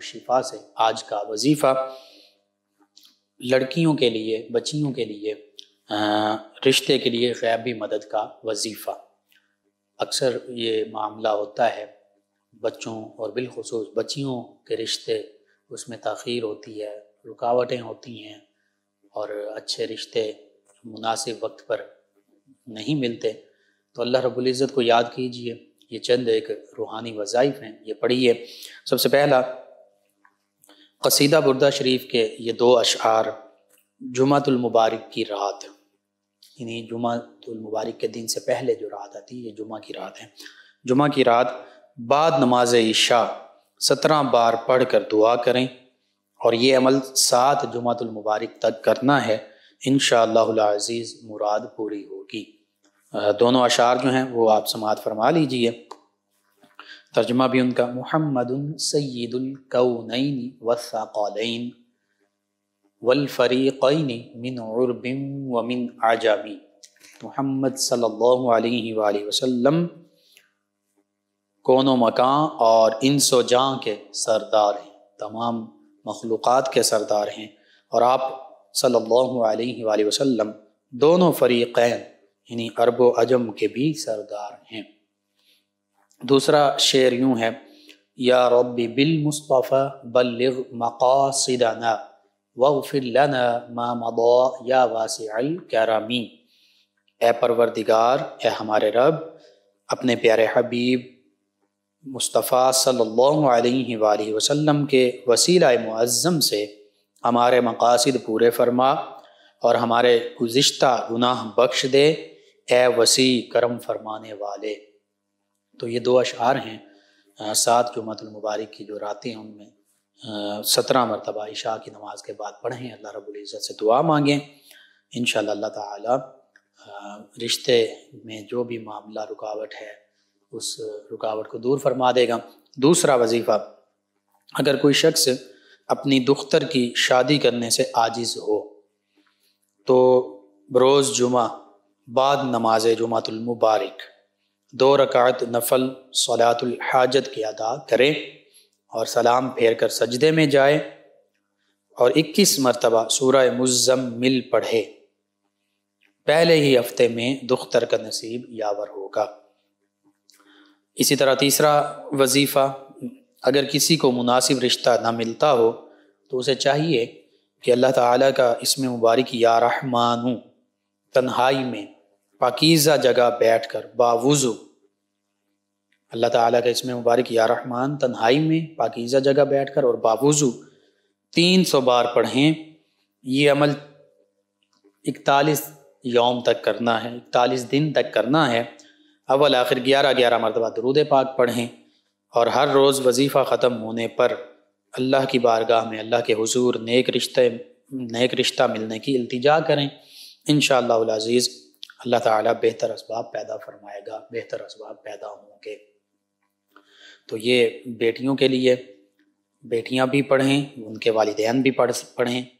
शिफा से आज का वजीफ़ा लड़कियों के लिए बच्चियों के लिए रिश्ते के लिए गैबी मदद का वजीफ़ा अक्सर ये मामला होता है बच्चों और बिलखसूस बच्चियों के रिश्ते उसमें तखीर होती है रुकावटें होती हैं और अच्छे रिश्ते मुनासिब वक्त पर नहीं मिलते तो अल्लाह रबुल्ज़त को याद कीजिए ये चंद एक रूहानी वज़ाइफ हैं ये पढ़िए सबसे पहला कसीदा बुरदा शरीफ के ये दो अशार जुमातुलमबारक की रात यानी जुमातुलमबारक के दिन से पहले जो रात आती है ये जुमा की रात है जुमा की रात बाद नमाज ईशा सत्रह बार पढ़ कर दुआ करें और ये अमल सात जुमातुलमबारक तक करना है इन शजीज़ मुराद पूरी होगी दोनों अशार जो हैं वो आप समात फरमा लीजिए तर्जुमा भी उनका मोहम्मद सैदुलकौनैन वसाकौलैन वलफ़रीक़ैन मिन उर्बिम व मिन आजाबी मोहम्मद कोनो मकां और इन सो जहाँ के सरदार हैं तमाम मखलूक़ात के सरदार हैं और आप सल्लल्लाहु अलैहि दोनों फ़रीक़ैन यानी अरब अजम के भी सरदार हैं दूसरा शेर यूँ है या रबी बिल मुस्तफ़ा बल मकासदाना वफ़िलना मा या वासी क्यारामी ए परवरदिगार ए हमारे रब अपने प्यारे हबीब मुस्तफ़ा सल्ला वसम के वसीला मज़म से हमारे मकासद पूरे फरमा और हमारे गुज्त गुनाह बख्श दे ए वसी करम फरमाने वाले तो ये दो अशार हैं सात जुमातुल मुबारक की जो रातें हैं उनमें सत्रह मरतबा इशा की नमाज के बाद पढ़ें अल्लाह रब्बुल इज़्ज़त से दुआ मांगें इन अल्लाह ताला रिश्ते में जो भी मामला रुकावट है उस रुकावट को दूर फरमा देगा दूसरा वजीफ़ा अगर कोई शख्स अपनी दुख्तर की शादी करने से आजिज़ हो तो रोज़ जुमा बाद नमाज जुमातुल मुबारक दो रकात नफल सलातुल हाजत की अदा करें और सलाम फेर कर सजदे में जाए और 21 मरतबा सूरह मुजम्मिल पढ़े पहले ही हफ्ते में दुख्तर का नसीब यावर होगा इसी तरह तीसरा वजीफ़ा अगर किसी को मुनासिब रिश्ता ना मिलता हो तो उसे चाहिए कि अल्लाह ताला का इसमें मुबारक या रहमानू तन्हाई में पाकिज़ा जगह बैठ कर बावज़ु अल्लाह ताला का इसमें मुबारक या रहमान तन्हाई में पाकिज़ा जगह बैठ कर और बावज़ु तीन सौ बार पढ़ें ये अमल इकतालीस यौम तक करना है इकतालीस दिन तक करना है अव्वल आखिर ग्यारह ग्यारह मरतबा दरूद पाक पढ़ें और हर रोज़ वजीफ़ा ख़त्म होने पर अल्लाह की बारगाह में अल्लाह के हुजूर नेक रिश्ते नेक रिश्ता मिलने की इल्तिजा करें इन शज़ीज़ अल्लाह ताला बेहतर इसबाब पैदा फरमाएगा बेहतर इसबाब पैदा होंगे तो ये बेटियों के लिए बेटियां भी पढ़ें उनके वालदेन भी पढ़ पढ़ें